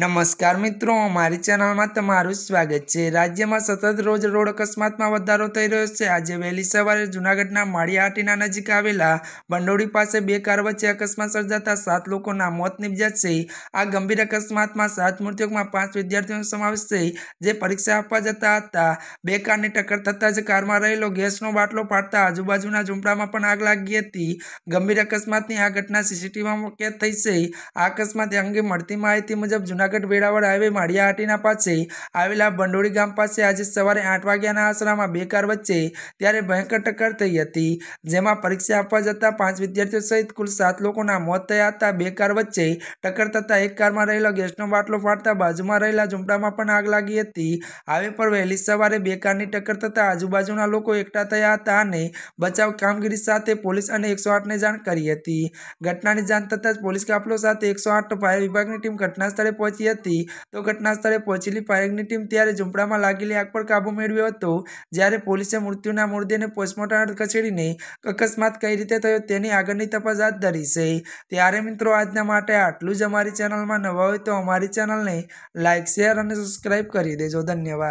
નમસ્કાર મિત્રો અમારી ચેનલમાં તમારું સ્વાગત છે રાજ્યમાં સતત રોજ રોડ અકસ્માતમાં વધારો થઈ રહ્યો છે આજે વહેલી સવારે જૂનાગઢના માળિયાહાટીના નજીક આવેલા બંડોળી પાસે બે કાર વચ્ચે અકસ્માત સર્જાતા સાત લોકોના મોત નિપજ્યા છે આ ગંભીર અકસ્માતમાં સાત મૃતકોમાં પાંચ વિદ્યાર્થીઓનો સમાવેશ છે જે પરીક્ષા આપવા જતા હતા બે કારની ટક્કર થતાં જ કારમાં રહેલો ગેસનો બાટલો પાડતા આજુબાજુના ઝૂંપડામાં પણ આગ લાગી હતી ગંભીર અકસ્માતની આ ઘટના સીસીટીવીમાં કેદ થઈ છે આ અકસ્માત અંગે મળતી માહિતી મુજબ જૂનાગઢ વેરાવળ હાઈવે માળિયાહાટીના પાસે આવેલા ભંડોળી ગામ પાસે આજે સવારે આઠ વાગ્યાના આસરામાં બે કાર વચ્ચે ત્યારે ભયંકર ટક્કર થઈ હતી જેમાં પરીક્ષા આપવા જતા પાંચ વિદ્યાર્થીઓ સહિત કુલ સાત લોકોના મોત થયા હતા બે કાર વચ્ચે ટક્કર થતાં એક કારમાં રહેલો ગેસનો બાટલો ફાટતા બાજુમાં રહેલા ઝૂંપડામાં પણ આગ લાગી હતી હાઈવે પર વહેલી સવારે બે કારની ટક્કર થતાં આજુબાજુના લોકો એકઠા થયા હતા અને બચાવ કામગીરી સાથે પોલીસ અને એકસો આઠને જાણ કરી હતી ઘટનાની જાણ થતાં જ પોલીસ કાફલો સાથે એકસો આઠ ફાયર વિભાગની ટીમ ઘટના સ્થળે પહોંચી પહોંચી હતી તો ઘટના સ્થળે પહોંચેલી ફાયરિંગની ટીમ ત્યારે ઝુંપડામાં લાગેલી આગ પર કાબૂ મેળવ્યો હતો જ્યારે પોલીસે મૃત્યુના મૃતદેહને પોસ્ટમોર્ટમ ખસેડીને અકસ્માત કઈ રીતે થયો તેની આગળની તપાસ હાથ ધરી છે ત્યારે મિત્રો આજના માટે આટલું જ અમારી ચેનલમાં નવા હોય તો અમારી ચેનલને લાઇક શેર અને સબસ્ક્રાઈબ કરી દેજો ધન્યવાદ